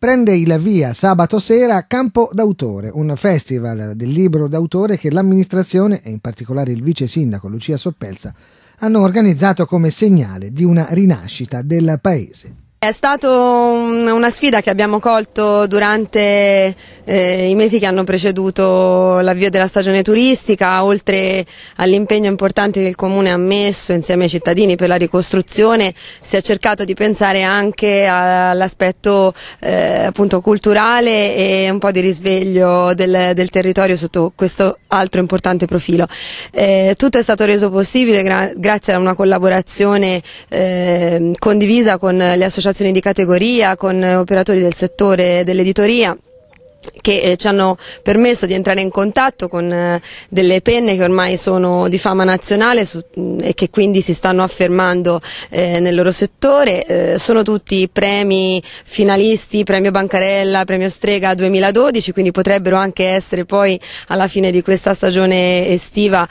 prende il via sabato sera Campo d'autore, un festival del libro d'autore che l'amministrazione e in particolare il vice sindaco Lucia Soppelza hanno organizzato come segnale di una rinascita del paese. È stata una sfida che abbiamo colto durante eh, i mesi che hanno preceduto l'avvio della stagione turistica, oltre all'impegno importante che il Comune ha messo insieme ai cittadini per la ricostruzione, si è cercato di pensare anche all'aspetto eh, culturale e un po' di risveglio del, del territorio sotto questo altro importante profilo. Eh, tutto è stato reso possibile gra grazie a una collaborazione ehm, condivisa con le associazioni associazioni di categoria, con eh, operatori del settore dell'editoria che eh, ci hanno permesso di entrare in contatto con eh, delle penne che ormai sono di fama nazionale e che quindi si stanno affermando nel loro settore. sono tutti premi finalisti, premio Bancarella, premio Strega 2012, quindi potrebbero anche essere poi alla fine di questa stagione estiva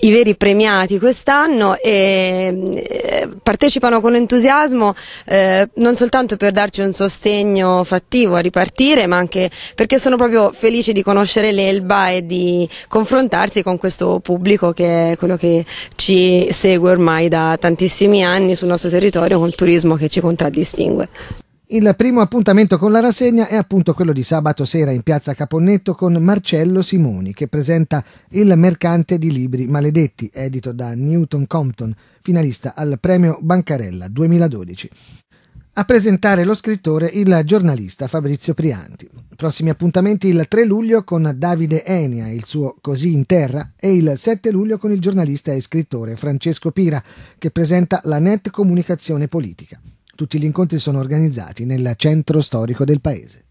i veri premiati quest'anno e partecipano con entusiasmo eh, non soltanto per darci un sostegno fattivo a ripartire, ma anche perché sono proprio felici di conoscere l'Elba e di confrontarsi con questo pubblico che è quello che ci segue ormai da tantissimi anni sul nostro territorio, con il turismo che ci contraddistingue. Il primo appuntamento con la rassegna è appunto quello di sabato sera in piazza Caponnetto con Marcello Simoni che presenta Il mercante di libri maledetti, edito da Newton Compton, finalista al premio Bancarella 2012. A presentare lo scrittore il giornalista Fabrizio Prianti. Prossimi appuntamenti il 3 luglio con Davide Enia, il suo Così in terra, e il 7 luglio con il giornalista e scrittore Francesco Pira, che presenta la net comunicazione politica. Tutti gli incontri sono organizzati nel centro storico del paese.